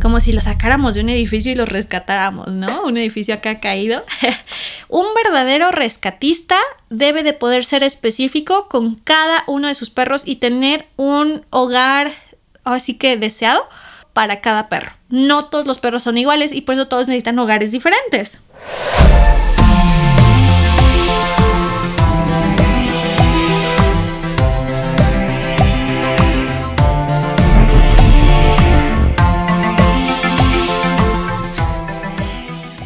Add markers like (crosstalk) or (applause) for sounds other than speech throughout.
como si lo sacáramos de un edificio y lo rescatáramos, ¿no? Un edificio que ha caído. (laughs) un verdadero rescatista debe de poder ser específico con cada uno de sus perros y tener un hogar así que deseado para cada perro. No todos los perros son iguales y por eso todos necesitan hogares diferentes.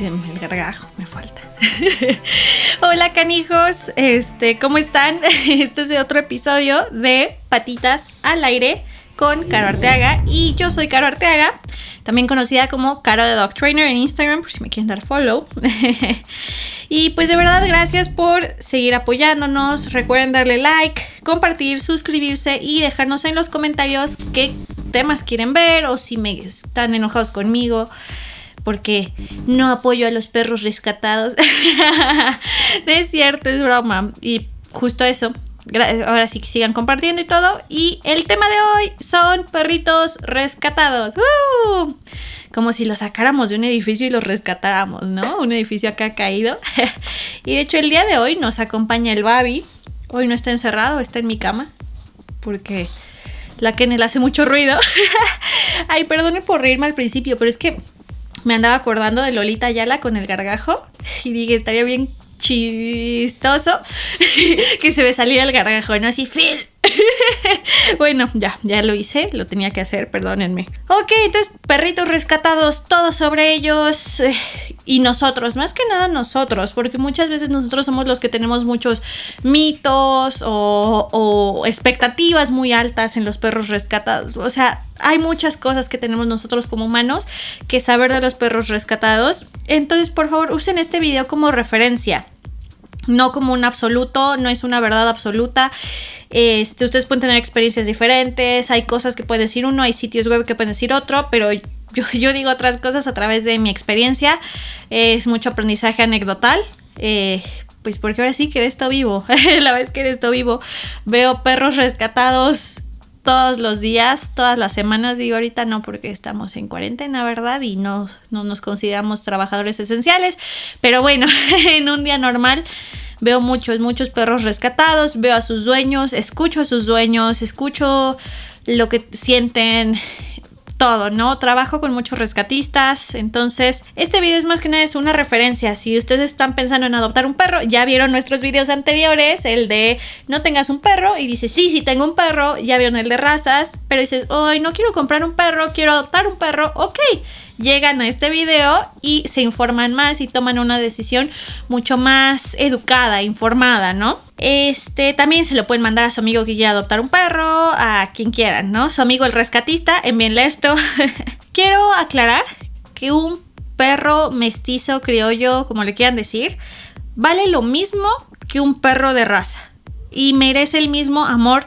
el gargajo me falta. (laughs) Hola canijos, este, ¿cómo están? (laughs) Este es otro episodio de Patitas al aire con Caro Arteaga y yo soy Caro Arteaga, también conocida como Caro de Dog Trainer en Instagram por si me quieren dar follow. (laughs) y pues de verdad gracias por seguir apoyándonos, recuerden darle like, compartir, suscribirse y dejarnos en los comentarios qué temas quieren ver o si me están enojados conmigo porque no apoyo a los perros rescatados. (laughs) es cierto, es broma. Y justo eso. Ahora sí que sigan compartiendo y todo. Y el tema de hoy son perritos rescatados. Como si los sacáramos de un edificio y los rescatáramos, ¿no? Un edificio acá caído. (laughs) y de hecho el día de hoy nos acompaña el Babi. Hoy no está encerrado, está en mi cama. Porque la que él hace mucho ruido. (laughs) Ay, perdone por reírme al principio, pero es que me andaba acordando de Lolita Ayala con el gargajo y dije, estaría bien chistoso (laughs) que se me saliera el gargajo, ¿no? Así, Phil, (laughs) bueno, ya, ya lo hice, lo tenía que hacer, perdónenme. Ok, entonces perritos rescatados, todo sobre ellos eh, y nosotros, más que nada nosotros, porque muchas veces nosotros somos los que tenemos muchos mitos o, o expectativas muy altas en los perros rescatados. O sea, hay muchas cosas que tenemos nosotros como humanos que saber de los perros rescatados. Entonces, por favor, usen este video como referencia no como un absoluto, no es una verdad absoluta. Este, ustedes pueden tener experiencias diferentes, hay cosas que puede decir uno, hay sitios web que pueden decir otro, pero yo, (laughs) digo otras cosas a través de mi experiencia. Es mucho aprendizaje anecdotal. Eh, pues porque ahora sí que de esto vivo, (laughs) la vez que de esto vivo, veo perros rescatados todos los días, todas las semanas, digo ahorita no porque estamos en cuarentena, ¿verdad? Y no, no nos consideramos trabajadores esenciales, pero bueno, (laughs) en un día normal veo muchos, muchos perros rescatados, veo a sus dueños, escucho a sus dueños, escucho lo que sienten, ¿no? Trabajo con muchos rescatistas, entonces este video es más que nada es una referencia. Si ustedes están pensando en adoptar un perro, ya vieron nuestros videos anteriores, el de no tengas un perro y dices, sí, sí tengo un perro, ya vieron el de razas, pero dices, hoy no quiero comprar un perro, quiero adoptar un perro, ok llegan a este video y se informan más y toman una decisión mucho más educada, informada, ¿no? Este, también se lo pueden mandar a su amigo que quiera adoptar un perro, a quien quieran, ¿no? Su amigo el rescatista, envíenle esto. (laughs) Quiero aclarar que un perro mestizo, criollo, como le quieran decir, vale lo mismo que un perro de raza y merece el mismo amor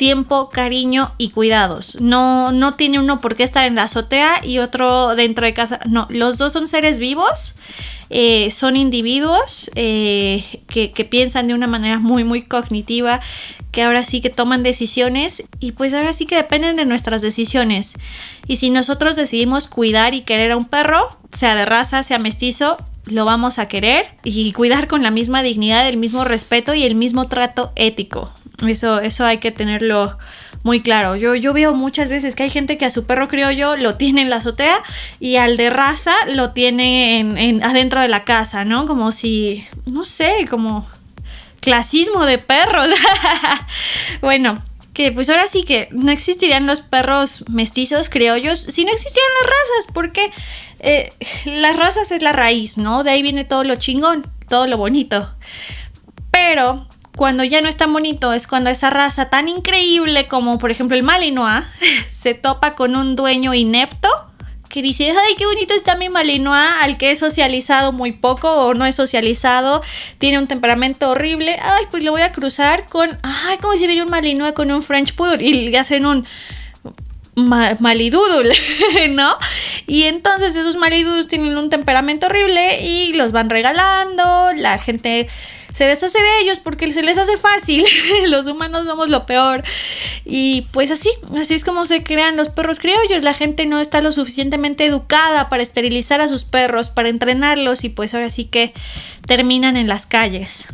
tiempo, cariño y cuidados. No, no tiene uno por qué estar en la azotea y otro dentro de casa. No, los dos son seres vivos, eh, son individuos eh, que, que, piensan de una manera muy, muy cognitiva, que ahora sí que toman decisiones y pues ahora sí que dependen de nuestras decisiones. Y si nosotros decidimos cuidar y querer a un perro, sea de raza, sea mestizo, lo vamos a querer y cuidar con la misma dignidad, el mismo respeto y el mismo trato ético. Eso, eso hay que tenerlo muy claro. Yo, yo veo muchas veces que hay gente que a su perro criollo lo tiene en la azotea y al de raza lo tiene en, adentro de la casa, ¿no? Como si, no sé, como clasismo de perros. (laughs) bueno, que pues ahora sí que no existirían los perros mestizos, criollos, si no existieran las razas, porque eh, las razas es la raíz, ¿no? De ahí viene todo lo chingón, todo lo bonito. Pero cuando ya no es tan bonito es cuando esa raza tan increíble como por ejemplo el Malinois (laughs) se topa con un dueño inepto que dice, ay, qué bonito está mi Malinois, al que he socializado muy poco o no he socializado, tiene un temperamento horrible, ay, pues lo voy a cruzar con, ay, como si viera un Malinois con un French Poodle y le hacen un... Ma (laughs) ¿no? Y entonces esos Malidoodles tienen un temperamento horrible y los van regalando, la gente se deshace de ellos porque se les hace fácil. (laughs) los humanos somos lo peor. Y pues así, así es como se crean los perros criollos. La gente no está lo suficientemente educada para esterilizar a sus perros, para entrenarlos y pues ahora sí que terminan en las calles.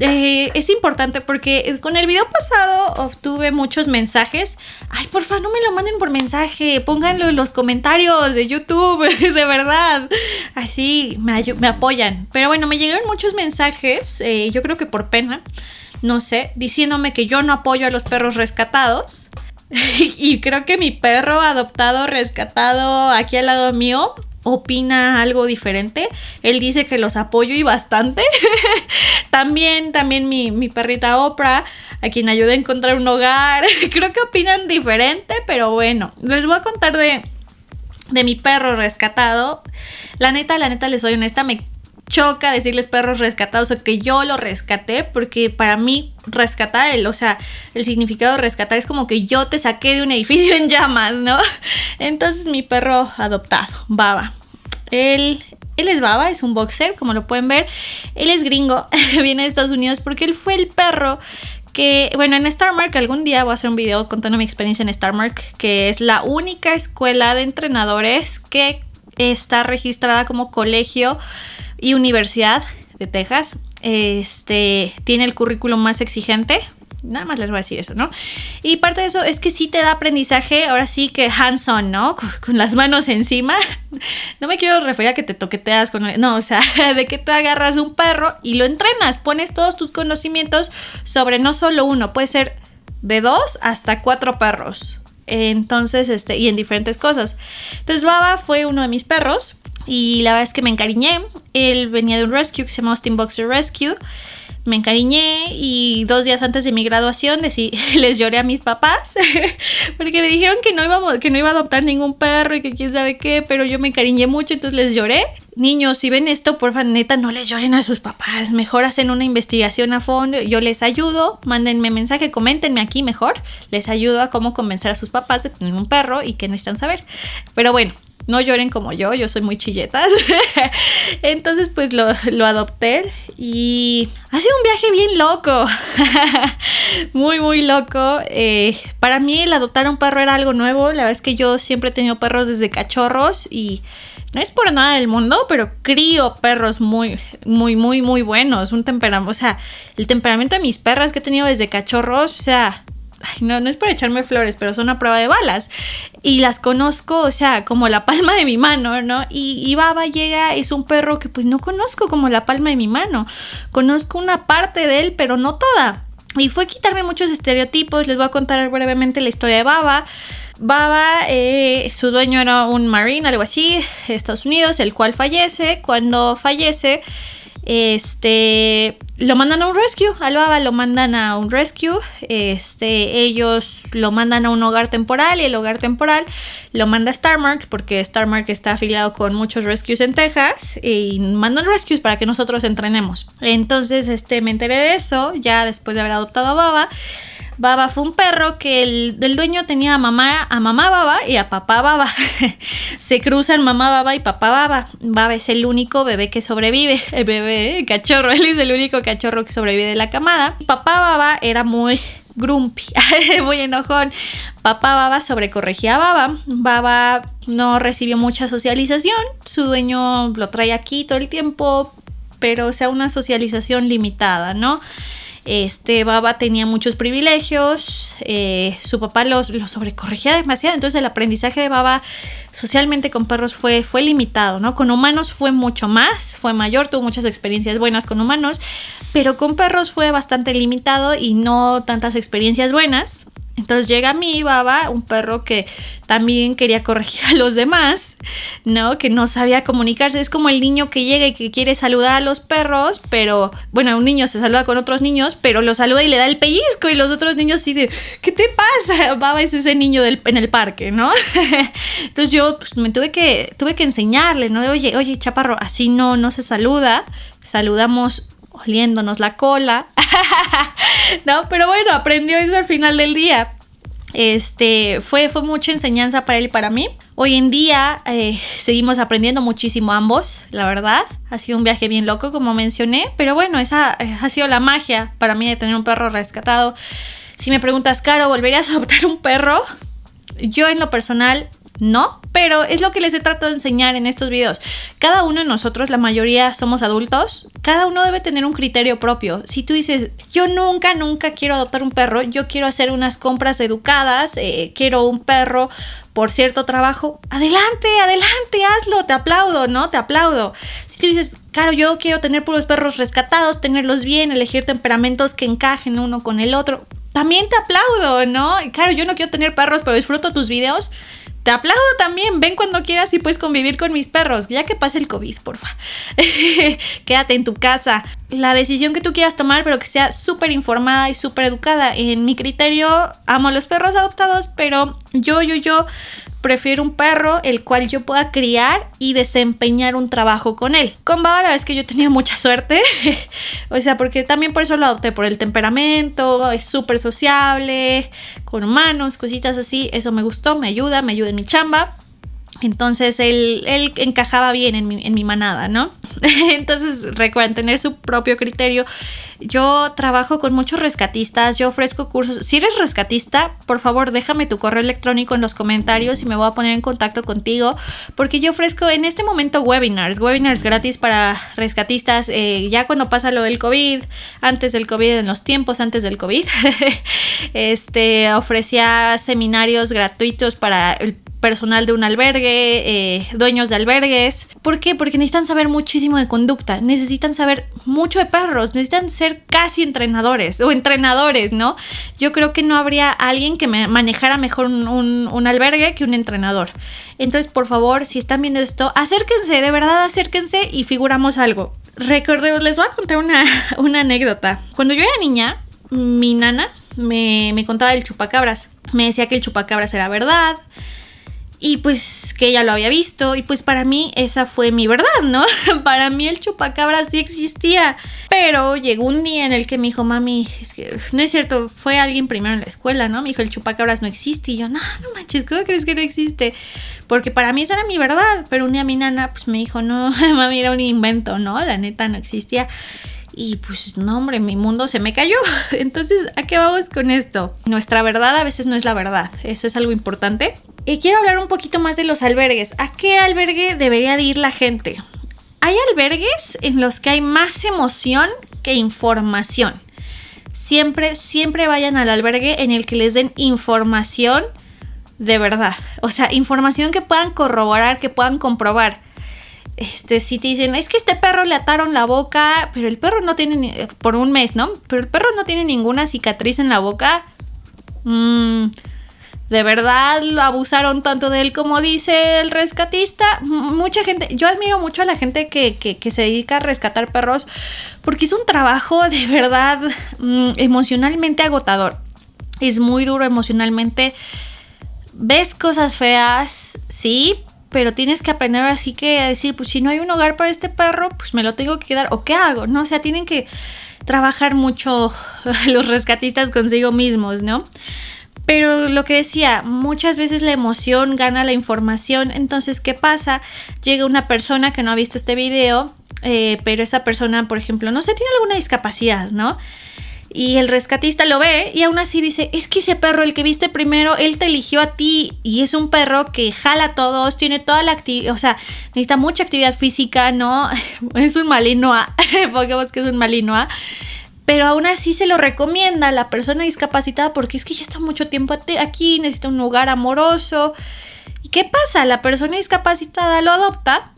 Eh, es importante porque con el video pasado obtuve muchos mensajes. Ay, porfa, no me lo manden por mensaje. Pónganlo en los comentarios de YouTube, (laughs) de verdad. Así me, apoyan. Pero bueno, me llegaron muchos mensajes, eh, yo creo que por pena, no sé, diciéndome que yo no apoyo a los perros rescatados. (laughs) y creo que mi perro adoptado, rescatado aquí al lado mío, opina algo diferente. Él dice que los apoyo y bastante. (laughs) también, también mi, perrita Oprah, a quien ayude a encontrar un hogar. (laughs) Creo que opinan diferente, pero bueno, les voy a contar de, de mi perro rescatado. La neta, la neta, les soy honesta, me choca decirles perros rescatados o que yo lo rescaté, porque para mí rescatar, el, o sea, el significado de rescatar es como que yo te saqué de un edificio (laughs) en llamas, ¿no? Entonces mi perro adoptado, Baba. Él, él es Baba, es un boxer, como lo pueden ver. Él es gringo, (laughs) viene de Estados Unidos porque él fue el perro que, bueno, en Starmark algún día voy a hacer un video contando mi experiencia en Starmark, que es la única escuela de entrenadores que está registrada como colegio y Universidad de Texas. Este tiene el currículo más exigente. Nada más les voy a decir eso, ¿no? Y parte de eso es que sí te da aprendizaje, ahora sí que hands-on, ¿no? Con, las manos encima. (laughs) No me quiero referir a que te toqueteas con... No, o sea, (laughs) de que te agarras un perro y lo entrenas. Pones todos tus conocimientos sobre no solo uno, puede ser de dos hasta cuatro perros. Entonces, este, y en diferentes cosas. Entonces, Baba fue uno de mis perros y la verdad es que me encariñé. Él venía de un rescue que se llama Austin Boxer Rescue. Me encariñé y dos días antes de mi graduación (laughs) les lloré a mis papás (laughs) porque me dijeron que no, que no iba a adoptar ningún perro y que quién sabe qué, pero yo me encariñé mucho, entonces les lloré. Niños, si ven esto, porfa, neta, no les lloren a sus papás. Mejor hacen una investigación a fondo. Yo les ayudo. Mándenme mensaje, coméntenme aquí mejor. Les ayudo a cómo convencer a sus papás de tener un perro y que no necesitan saber. Pero bueno, no lloren como yo, yo soy muy chilletas. (laughs) Entonces pues lo, adopté y ha sido un viaje bien loco, (laughs) muy muy loco. Eh, para mí el adoptar un perro era algo nuevo, la verdad es que yo siempre he tenido perros desde cachorros y no es por nada del mundo, pero crío perros muy, muy, muy, muy buenos. Un temperamento, o sea, el temperamento de mis perras que he tenido desde cachorros, o sea, (laughs) no, no es para echarme flores, pero son una prueba de balas. Y las conozco, o sea, como la palma de mi mano, ¿no? Y, Baba llega, es un perro que pues no conozco como la palma de mi mano. Conozco una parte de él, pero no toda. Y fue quitarme muchos estereotipos. Les voy a contar brevemente la historia de Baba. Baba, eh, su dueño era un marine, algo así, de Estados Unidos, el cual fallece. Cuando fallece, este, lo mandan a un rescue, al Baba lo mandan a un rescue, este, ellos lo mandan a un hogar temporal y el hogar temporal lo manda a Starmark porque Starmark está afiliado con muchos rescues en Texas y mandan rescues para que nosotros entrenemos. Entonces, este, me enteré de eso ya después de haber adoptado a Baba. Baba fue un perro que el, dueño tenía a mamá, a mamá Baba y a papá Baba. (laughs) Se cruzan mamá Baba y papá Baba. Baba es el único bebé que sobrevive. (laughs) El bebé, el cachorro, (laughs) él es el único cachorro que sobrevive de la camada. Papá Baba era muy grumpy, muy enojón. Papá Baba sobrecorregía a Baba. Baba no recibió mucha socialización. Su dueño lo trae aquí todo el tiempo, pero sea una socialización limitada, ¿no? Este, Baba tenía muchos privilegios, eh, su papá los sobrecorregía demasiado, entonces el aprendizaje de Baba socialmente con perros fue, fue limitado, ¿no? Con humanos fue mucho más, fue mayor, tuvo muchas experiencias buenas con humanos, pero con perros fue bastante limitado y no tantas experiencias buenas. Entonces llega a mí, baba, un perro que también quería corregir a los demás, ¿no? Que no sabía comunicarse. Es como el niño que llega y que quiere saludar a los perros, pero bueno, un niño se saluda con otros niños, pero lo saluda y le da el pellizco y los otros niños sí de, ¿qué te pasa? (laughs) Baba es ese niño del, en el parque, ¿no? (laughs) Entonces yo pues, me tuve que, tuve que enseñarle, ¿no? De, oye, oye, chaparro, así no, no se saluda, saludamos oliéndonos la cola, (laughs) ¿no? Pero bueno, aprendió eso al final del día. Este fue, fue mucha enseñanza para él y para mí. Hoy en día eh, seguimos aprendiendo muchísimo ambos, la verdad. Ha sido un viaje bien loco, como mencioné, pero bueno, esa eh, ha sido la magia para mí de tener un perro rescatado. Si me preguntas, Caro, ¿volverías a adoptar un perro? Yo en lo personal ¿no? Pero es lo que les he tratado de enseñar en estos videos. Cada uno de nosotros, la mayoría somos adultos, cada uno debe tener un criterio propio. Si tú dices, yo nunca, nunca quiero adoptar un perro, yo quiero hacer unas compras educadas, eh, quiero un perro por cierto trabajo, adelante, adelante, hazlo, te aplaudo, ¿no? Te aplaudo. Si tú dices, claro, yo quiero tener puros perros rescatados, tenerlos bien, elegir temperamentos que encajen uno con el otro, también te aplaudo, ¿no? Claro, yo no quiero tener perros, pero disfruto tus videos aplaudo también, ven cuando quieras y puedes convivir con mis perros, ya que pase el COVID, porfa. (laughs) Quédate en tu casa. La decisión que tú quieras tomar, pero que sea súper informada y súper educada. En mi criterio, amo los perros adoptados, pero yo, yo, yo Prefiero un perro el cual yo pueda criar y desempeñar un trabajo con él. Con Baba la vez es que yo tenía mucha suerte. (laughs) o sea, porque también por eso lo adopté, por el temperamento, es súper sociable, con humanos, cositas así. Eso me gustó, me ayuda, me ayuda en mi chamba. Entonces él, encajaba bien en mi, manada, ¿no? (laughs) Entonces recuerden tener su propio criterio. Yo trabajo con muchos rescatistas, yo ofrezco cursos. Si eres rescatista, por favor déjame tu correo electrónico en los comentarios y me voy a poner en contacto contigo porque yo ofrezco en este momento webinars, webinars gratis para rescatistas, eh, ya cuando pasa lo del COVID, antes del COVID, en los tiempos antes del COVID. (laughs) este, ofrecía seminarios gratuitos para el personal de un albergue, eh, dueños de albergues. ¿Por qué? Porque necesitan saber muchísimo de conducta, necesitan saber mucho de perros, necesitan ser casi entrenadores o entrenadores, ¿no? Yo creo que no habría alguien que me manejara mejor un, albergue que un entrenador. Entonces, por favor, si están viendo esto, acérquense, de verdad acérquense y figuramos algo. Recordemos, les voy a contar una, (laughs) anécdota. Cuando yo era niña, mi nana me, me contaba del chupacabras. Me decía que el chupacabras era verdad, y pues que ella lo había visto y pues para mí esa fue mi verdad, ¿no? (laughs) para mí el chupacabras sí existía, pero llegó un día en el que me dijo, mami, es que no es cierto, fue alguien primero en la escuela, ¿no? Me dijo, el chupacabras no existe y yo, no, no manches, ¿cómo crees que no existe? Porque para mí esa era mi verdad, pero un día mi nana pues me dijo, no, (laughs) mami, era un invento, ¿no? La neta no existía. Y pues no, hombre, mi mundo se me cayó. (laughs) Entonces, ¿a qué vamos con esto? Nuestra verdad a veces no es la verdad. Eso es algo importante. Y quiero hablar un poquito más de los albergues. ¿A qué albergue debería de ir la gente? Hay albergues en los que hay más emoción que información. Siempre, siempre vayan al albergue en el que les den información de verdad. O sea, información que puedan corroborar, que puedan comprobar. Este, si te dicen, es que este perro le ataron la boca, pero el perro no tiene, por un mes, ¿no? Pero el perro no tiene ninguna cicatriz en la boca. Mmm de verdad lo abusaron tanto de él como dice el rescatista. mucha gente, yo admiro mucho a la gente que, se dedica a rescatar perros porque es un trabajo de verdad mm, emocionalmente agotador. Es muy duro emocionalmente. Ves cosas feas, sí, pero tienes que aprender así que a decir, pues si no hay un hogar para este perro, pues me lo tengo que quedar. ¿O qué hago? No, o sea, tienen que trabajar mucho (laughs) los rescatistas consigo mismos, ¿no? Pero lo que decía, muchas veces la emoción gana la información, entonces ¿qué pasa? Llega una persona que no ha visto este video, eh, pero esa persona, por ejemplo, no sé, tiene alguna discapacidad, ¿no? Y el rescatista lo ve y aún así dice, es que ese perro, el que viste primero, él te eligió a ti y es un perro que jala a todos, tiene toda la actividad, o sea, necesita mucha actividad física, ¿no? (laughs) es un malinoa, (laughs) pongamos que es un malinoa pero aún así se lo recomienda a la persona discapacitada porque es que ya está mucho tiempo aquí, necesita un lugar amoroso. ¿Y qué pasa? La persona discapacitada lo adopta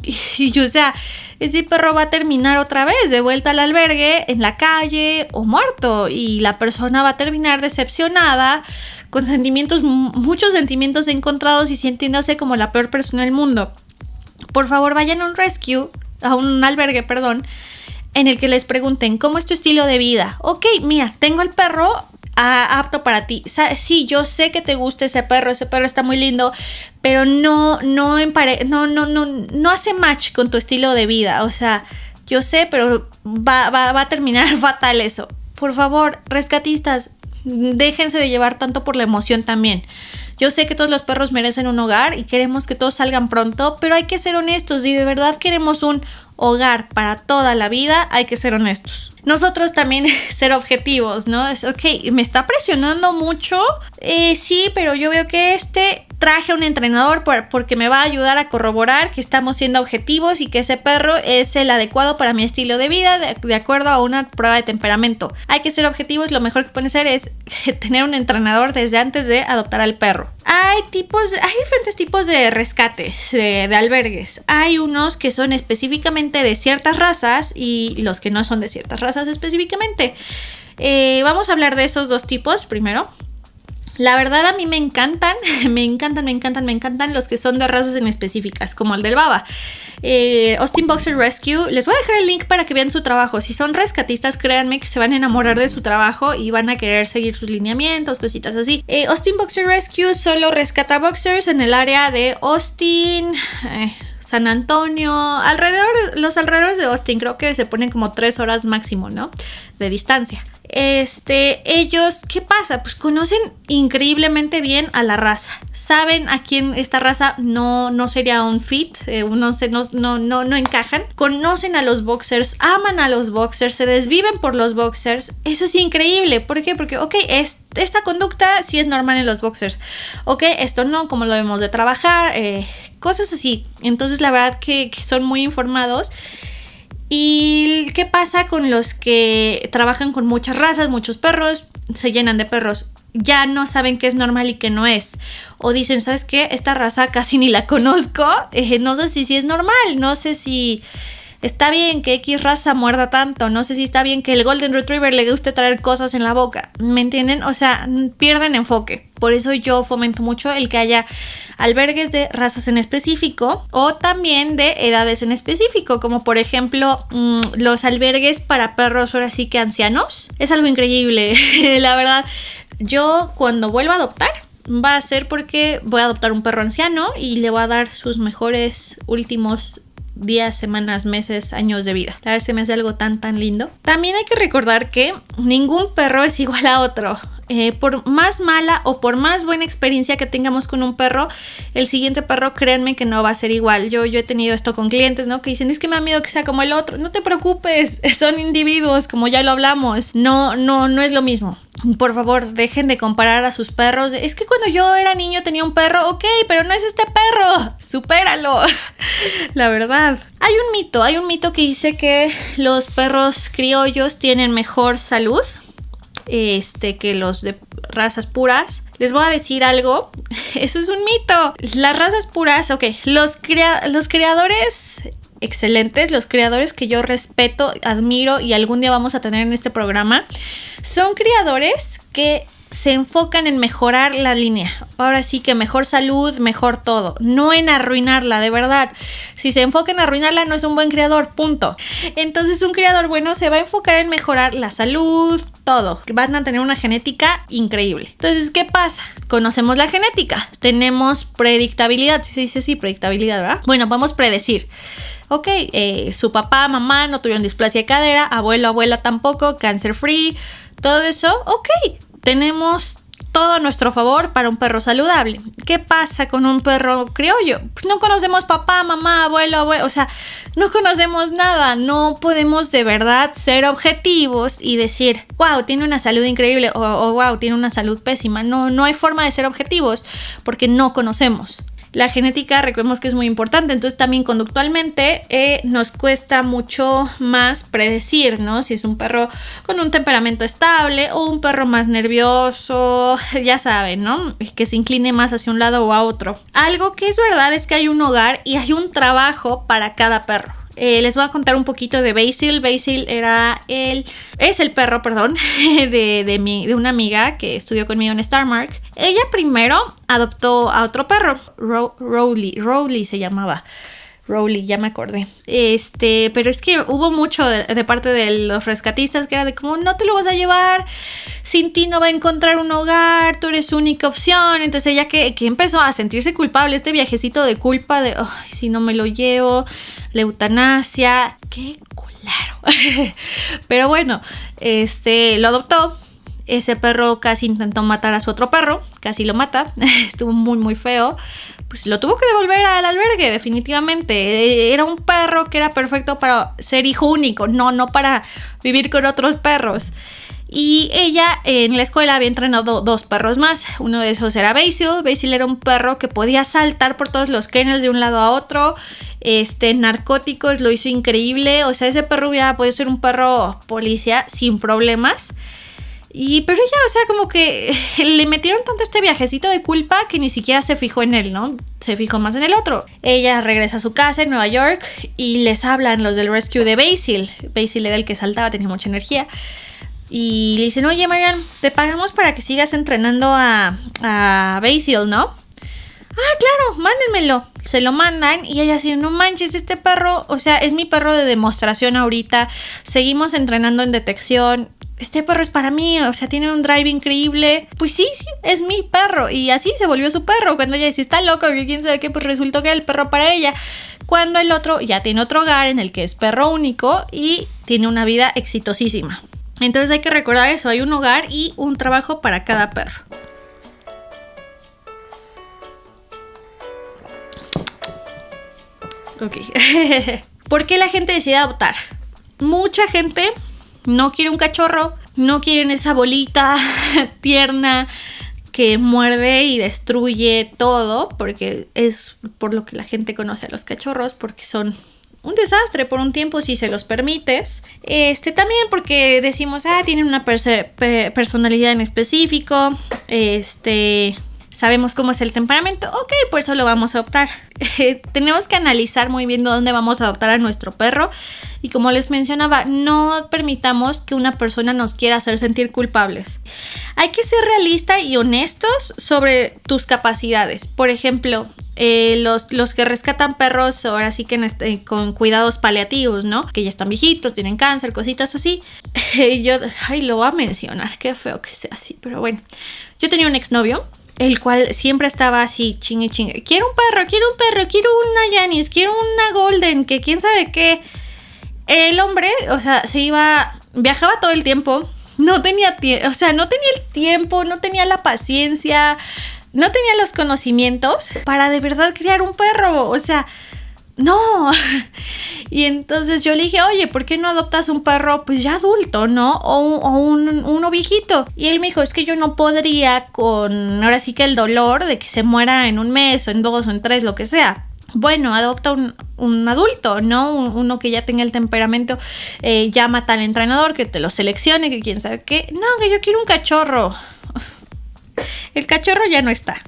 (laughs) y, o sea, ese perro va a terminar otra vez de vuelta al albergue, en la calle o muerto. Y la persona va a terminar decepcionada, con sentimientos, muchos sentimientos encontrados y sintiéndose como la peor persona del mundo. Por favor, vayan a un rescue, a un albergue, perdón en el que les pregunten, ¿cómo es tu estilo de vida? Ok, mira, tengo el perro ah, apto para ti. Sí, yo sé que te gusta ese perro, ese perro está muy lindo, pero no, no, empare no, no, no, no hace match con tu estilo de vida. O sea, yo sé, pero va, va a terminar (laughs) fatal eso. Por favor, rescatistas, déjense de llevar tanto por la emoción también. Yo sé que todos los perros merecen un hogar y queremos que todos salgan pronto, pero hay que ser honestos y de verdad queremos un hogar para toda la vida, hay que ser honestos. Nosotros también (laughs) ser objetivos, ¿no? Es, ok, me está presionando mucho, eh, sí, pero yo veo que este traje a un entrenador porque me va a ayudar a corroborar que estamos siendo objetivos y que ese perro es el adecuado para mi estilo de vida de, acuerdo a una prueba de temperamento. Hay que ser objetivos, lo mejor que pueden ser es (laughs) tener un entrenador desde antes de adoptar al perro. Hay tipos, hay diferentes tipos de rescates, de, albergues. Hay unos que son específicamente de ciertas razas y los que no son de ciertas razas específicamente. Eh, vamos a hablar de esos dos tipos primero. La verdad a mí me encantan, (laughs) me encantan, me encantan, me encantan los que son de razas en específicas, como el del Baba. Eh, Austin Boxer Rescue, les voy a dejar el link para que vean su trabajo. Si son rescatistas, créanme que se van a enamorar de su trabajo y van a querer seguir sus lineamientos, cositas así. Eh, Austin Boxer Rescue solo rescata boxers en el área de Austin... Eh, San Antonio, alrededor, los alrededores de Austin, creo que se ponen como tres horas máximo, ¿no? De distancia. Este, ellos, ¿qué pasa? Pues conocen increíblemente bien a la raza. Saben a quién esta raza no, no sería un fit, eh, no, se, no, no, no, no encajan. Conocen a los boxers, aman a los boxers, se desviven por los boxers. Eso es increíble. ¿Por qué? Porque, ok, es esta conducta sí es normal en los boxers. Ok, esto no, como lo vemos de trabajar, eh, cosas así. Entonces la verdad que, son muy informados ¿Y qué pasa con los que trabajan con muchas razas, muchos perros, se llenan de perros? Ya no saben qué es normal y qué no es. O dicen, ¿sabes qué? Esta raza casi ni la conozco. (laughs) Eh, no sé si, si es normal, no sé si está bien que X raza muerda tanto, no sé si está bien que el Golden Retriever le guste traer cosas en la boca, ¿me entienden? O sea, pierden enfoque. Por eso yo fomento mucho el que haya albergues de razas en específico o también de edades en específico, como por ejemplo mm, los albergues para perros ahora sí que ancianos. Es algo increíble, (laughs) la verdad. Yo cuando vuelva a adoptar, va a ser porque voy a adoptar un perro anciano y le voy a dar sus mejores últimos días, semanas, meses, años de vida. La verdad me hace algo tan tan lindo. También hay que recordar que ningún perro es igual a otro. Eh, por más mala o por más buena experiencia que tengamos con un perro, el siguiente perro, créanme que no va a ser igual. Yo, he tenido esto con clientes, ¿no? Que dicen, es que me da miedo que sea como el otro. No te preocupes, (laughs) son individuos, como ya lo hablamos. No, no, no es lo mismo. Por favor, dejen de comparar a sus perros. Es que cuando yo era niño tenía un perro, ok, pero no es este perro. (laughs) Supéralo. (laughs) La verdad. Hay un mito, hay un mito que dice que los perros criollos tienen mejor salud este, que los de razas puras. Les voy a decir algo, (laughs) eso es un mito. Las razas puras, ok, los, los creadores excelentes, los creadores que yo respeto, admiro y algún día vamos a tener en este programa, son creadores que se enfocan en mejorar la línea. Ahora sí que mejor salud, mejor todo. No en arruinarla, de verdad. Si se enfocan en arruinarla, no es un buen criador. punto. Entonces un criador bueno se va a enfocar en mejorar la salud, todo. Van a tener una genética increíble. Entonces, ¿qué pasa? Conocemos la genética. Tenemos predictabilidad. Si ¿Sí se dice predictabilidad, ¿verdad? Bueno, vamos a predecir ok, eh, su papá, mamá no tuvieron displasia de cadera, abuelo, abuela tampoco, cancer free, todo eso, ok, tenemos todo a nuestro favor para un perro saludable. ¿Qué pasa con un perro criollo? Pues no conocemos papá, mamá, abuelo, abuelo, o sea, no conocemos nada, no podemos de verdad ser objetivos y decir, wow, tiene una salud increíble o, wow, tiene una salud pésima. No, no hay forma de ser objetivos porque no conocemos la genética, recordemos que es muy importante, entonces también conductualmente eh, nos cuesta mucho más predecir, ¿no? Si es un perro con un temperamento estable o un perro más nervioso, (laughs) ya saben, ¿no? Que se incline más hacia un lado o a otro. Algo que es verdad es que hay un hogar y hay un trabajo para cada perro. Eh, les voy a contar un poquito de Basil. Basil era el. es el perro, perdón, (laughs) de, mi, de una amiga que estudió conmigo en Starmark. Ella primero adoptó a otro perro, Rowley. se llamaba. Rowley, ya me acordé. Este, pero es que hubo mucho de, parte de los rescatistas que era de como, no te lo vas a llevar, sin ti no va a encontrar un hogar, tú eres su única opción. Entonces ella que, que empezó a sentirse culpable, este viajecito de culpa de, ay, si no me lo llevo, eutanasia. ¡Qué claro! (laughs) Pero bueno, este lo adoptó. Ese perro casi intentó matar a su otro perro, casi lo mata, (laughs) estuvo muy muy feo. Pues lo tuvo que devolver al albergue, definitivamente. Eh, era un perro que era perfecto para ser hijo único, no, no para vivir con otros perros. Y ella en la escuela había entrenado dos perros más. Uno de esos era Basil. Basil era un perro que podía saltar por todos los kennels de un lado a otro. Este, narcóticos, lo hizo increíble. O sea, ese perro hubiera podido ser un perro policía sin problemas. Y pero ella, o sea, como que (laughs) le metieron tanto este viajecito de culpa que ni siquiera se fijó en él, ¿no? Se fijó más en el otro. Ella regresa a su casa en Nueva York y les hablan los del rescue de Basil. Basil era el que saltaba, tenía mucha energía. Y le dicen, oye Marian, te pagamos para que sigas entrenando a, a Basil, ¿no? Ah, claro, mándenmelo. Se lo mandan y ella dice, no manches, este perro, o sea, es mi perro de demostración ahorita. Seguimos entrenando en detección. Este perro es para mí, o sea, tiene un drive increíble. Pues sí, sí, es mi perro. Y así se volvió su perro. Cuando ella dice, está loco, que quién sabe qué, pues resultó que era el perro para ella. Cuando el otro ya tiene otro hogar en el que es perro único y tiene una vida exitosísima. Entonces hay que recordar eso, hay un hogar y un trabajo para cada perro. Ok. (laughs) ¿Por qué la gente decide adoptar? Mucha gente no quiere un cachorro, no quieren esa bolita (laughs) tierna que muerde y destruye todo, porque es por lo que la gente conoce a los cachorros, porque son un desastre por un tiempo si se los permites. Este también porque decimos, ah, tienen una personalidad en específico, este sabemos cómo es el temperamento, ok, por eso lo vamos a adoptar. (laughs) Eh, tenemos que analizar muy bien dónde vamos a adoptar a nuestro perro y como les mencionaba, no permitamos que una persona nos quiera hacer sentir culpables. Hay que ser realista y honestos sobre tus capacidades. Por ejemplo, eh, los, los, que rescatan perros ahora sí que este, con cuidados paliativos, ¿no? Que ya están viejitos, tienen cáncer, cositas así. (laughs) yo, ay, lo voy a mencionar, qué feo que sea así, pero bueno. Yo tenía un exnovio el cual siempre estaba así, chingue, chingue. Quiero un perro, quiero un perro, quiero una yanis quiero una Golden, que quién sabe qué. El hombre, o sea, se iba, viajaba todo el tiempo, no tenía o sea, no tenía el tiempo, no tenía la paciencia, no tenía los conocimientos para de verdad criar un perro, o sea no. (laughs) Y entonces yo le dije, oye, ¿por qué no adoptas un perro pues ya adulto, ¿no? O, un, Y él me dijo, es que yo no podría con, ahora sí que el dolor de que se muera en un mes o en dos o en tres, lo que sea. Bueno, adopta un, adulto, ¿no? Uno que ya tenga el temperamento, llama eh, tal entrenador que te lo seleccione, que quién sabe qué. No, que yo quiero un cachorro. (laughs) El cachorro ya no está.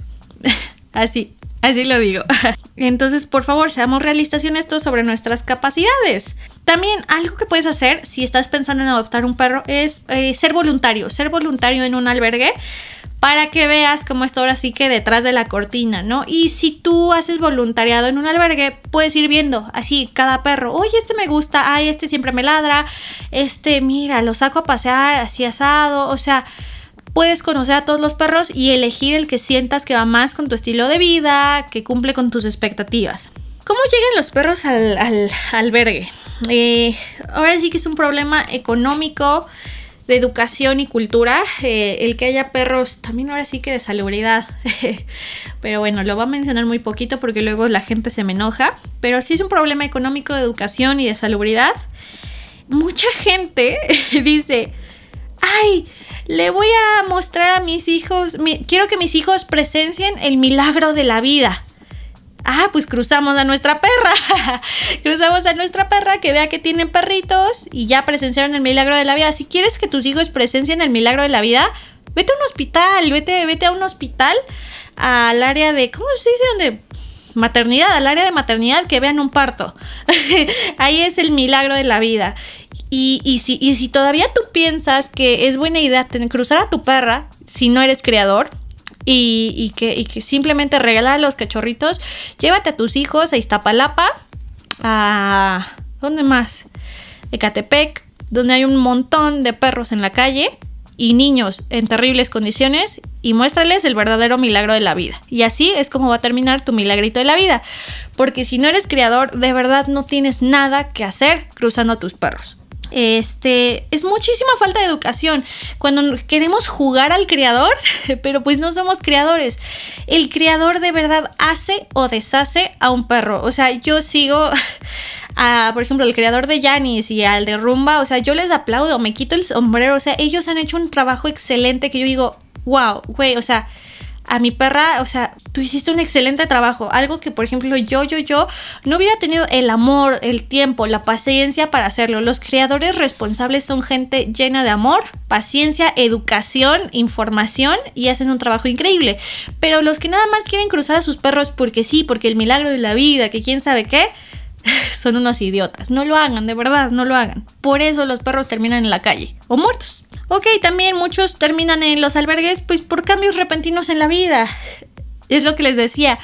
(laughs) Así, Así lo digo. (laughs) Entonces, por favor, seamos realistas en esto sobre nuestras capacidades. También algo que puedes hacer si estás pensando en adoptar un perro es eh, ser voluntario, ser voluntario en un albergue para que veas cómo está ahora sí que detrás de la cortina, ¿no? Y si tú haces voluntariado en un albergue, puedes ir viendo así cada perro, oye, este me gusta, ay, este siempre me ladra, este, mira, lo saco a pasear así asado, o sea, puedes conocer a todos los perros y elegir el que sientas que va más con tu estilo de vida, que cumple con tus expectativas. ¿Cómo llegan los perros al, albergue? Eh, ahora sí que es un problema económico, de educación y cultura, eh, el que haya perros también ahora sí que de salubridad. (laughs) pero bueno, lo va a mencionar muy poquito porque luego la gente se me enoja. Pero sí es un problema económico de educación y de salubridad. Mucha gente (laughs) dice, ay, le voy a mostrar a mis hijos, quiero que mis hijos presencien el milagro de la vida. Ah, pues cruzamos a nuestra perra. (laughs) cruzamos a nuestra perra que vea que tienen perritos y ya presenciaron el milagro de la vida. Si quieres que tus hijos presencien el milagro de la vida, vete a un hospital, vete, vete a un hospital al área de, ¿cómo se dice? Donde maternidad, al área de maternidad que vean un parto. (laughs) Ahí es el milagro de la vida. Y, si, todavía tú piensas que es buena idea cruzar a tu perra, si no eres creador, y, que, simplemente regalar los cachorritos. Llévate a tus hijos a Iztapalapa, a... ¿Dónde más? Ecatepec, donde hay un montón de perros en la calle y niños en terribles condiciones y muéstrales el verdadero milagro de la vida. Y así es como va a terminar tu milagrito de la vida. Porque si no eres criador, de verdad no tienes nada que hacer cruzando a tus perros este, es muchísima falta de educación. Cuando queremos jugar al creador, (laughs) pero pues no somos creadores. El creador de verdad hace o deshace a un perro. O sea, yo sigo... (laughs) A, por ejemplo, el creador de Janis y al de Rumba, o sea, yo les aplaudo, me quito el sombrero, o sea, ellos han hecho un trabajo excelente que yo digo, wow, güey, o sea, a mi perra, o sea, tú hiciste un excelente trabajo. Algo que, por ejemplo, yo, yo, yo no hubiera tenido el amor, el tiempo, la paciencia para hacerlo. Los creadores responsables son gente llena de amor, paciencia, educación, información y hacen un trabajo increíble. Pero los que nada más quieren cruzar a sus perros porque sí, porque el milagro de la vida, que quién sabe qué, (laughs) son unos idiotas. No lo hagan, de verdad, no lo hagan. Por eso los perros terminan en la calle o muertos. Ok, también muchos terminan en los albergues pues por cambios repentinos en la vida. Es lo que les decía.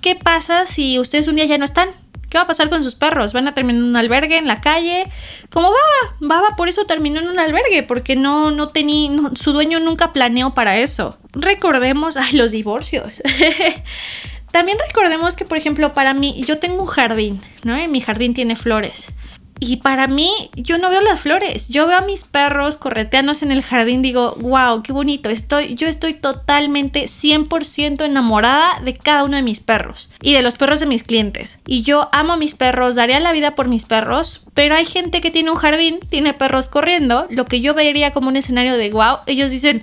¿Qué pasa si ustedes un día ya no están? ¿Qué va a pasar con sus perros? ¿Van a terminar en un albergue, en la calle? Como Baba. Baba por eso terminó en un albergue, porque no, no tenía, su dueño nunca planeó para eso. Recordemos, a los divorcios. (laughs) También recordemos que, por ejemplo, para mí, yo tengo un jardín, ¿no? mi jardín tiene flores. Y para mí, yo no veo las flores, yo veo a mis perros correteándose en el jardín, digo, wow, qué bonito, estoy, yo estoy totalmente 100% enamorada de cada uno de mis perros y de los perros de mis clientes. Y yo amo a mis perros, daría la vida por mis perros, pero hay gente que tiene un jardín, tiene perros corriendo, lo que yo vería como un escenario de, wow, ellos dicen,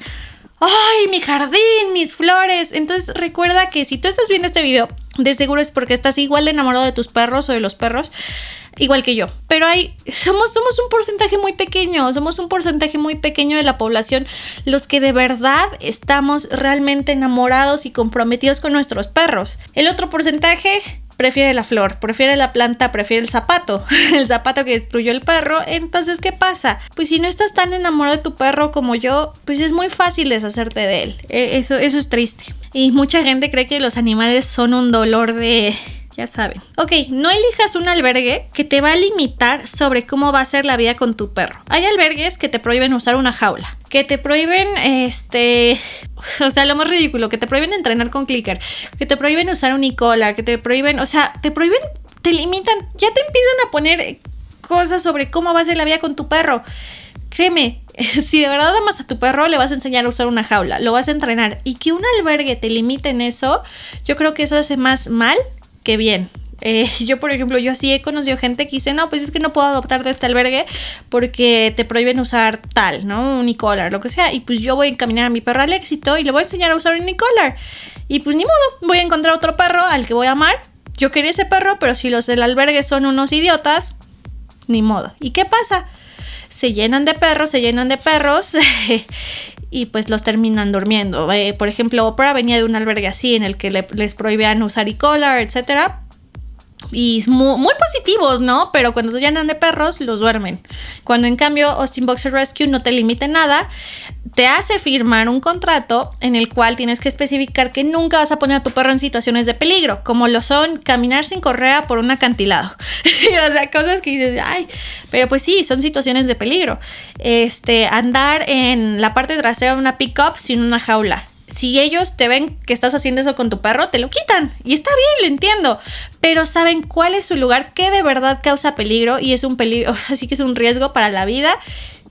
¡Ay, mi jardín, mis flores! Entonces recuerda que si tú estás viendo este video, de seguro es porque estás igual enamorado de tus perros o de los perros, igual que yo. Pero hay, somos, somos un porcentaje muy pequeño, somos un porcentaje muy pequeño de la población, los que de verdad estamos realmente enamorados y comprometidos con nuestros perros. El otro porcentaje prefiere la flor, prefiere la planta, prefiere el zapato, (laughs) el zapato que destruyó el perro. Entonces, ¿qué pasa? Pues si no estás tan enamorado de tu perro como yo, pues es muy fácil deshacerte de él. E, eso, eso es triste. Y mucha gente cree que los animales son un dolor de ya saben. Ok, no elijas un albergue que te va a limitar sobre cómo va a ser la vida con tu perro. Hay albergues que te prohíben usar una jaula, que te prohíben, este, o sea, lo más ridículo, que te prohíben entrenar con clicker, que te prohíben usar un cola, que te prohíben, o sea, te prohíben, te limitan, ya te empiezan a poner cosas sobre cómo va a ser la vida con tu perro. Créeme, (laughs) si de verdad amas a tu perro, le vas a enseñar a usar una jaula, lo vas a entrenar. Y que un albergue te limite en eso, yo creo que eso hace más mal qué bien. Eh, (laughs) yo, por ejemplo, yo sí he conocido gente que dice, no, pues es que no puedo adoptar de este albergue porque te prohíben usar tal, ¿no? Un lo que sea. Y pues yo voy a encaminar a mi perro al éxito y le voy a enseñar a usar un Y pues ni modo, voy a encontrar otro perro al que voy a amar. Yo quería ese perro, pero si los del albergue son unos idiotas, ni modo. ¿Y qué pasa? Se llenan de perros, se llenan de perros (laughs) eh, y pues los terminan durmiendo. Eh, por ejemplo, Oprah venía de un albergue así en el que les prohibían usar e collar, etc. Y muy, muy, positivos, ¿no? Pero cuando se llenan de perros, los duermen. Cuando en cambio Austin Boxer Rescue no te limite nada te hace firmar un contrato en el cual tienes que especificar que nunca vas a poner a tu perro en situaciones de peligro, como lo son caminar sin correa por un acantilado. (laughs) o sea, cosas que dices, ay, pero pues sí, son situaciones de peligro. Este, andar en la parte trasera de una pickup sin una jaula. Si ellos te ven que estás haciendo eso con tu perro, te lo quitan. Y está bien, lo entiendo. Pero saben cuál es su lugar, que de verdad causa peligro y es un peligro, así (laughs) que es un riesgo para la vida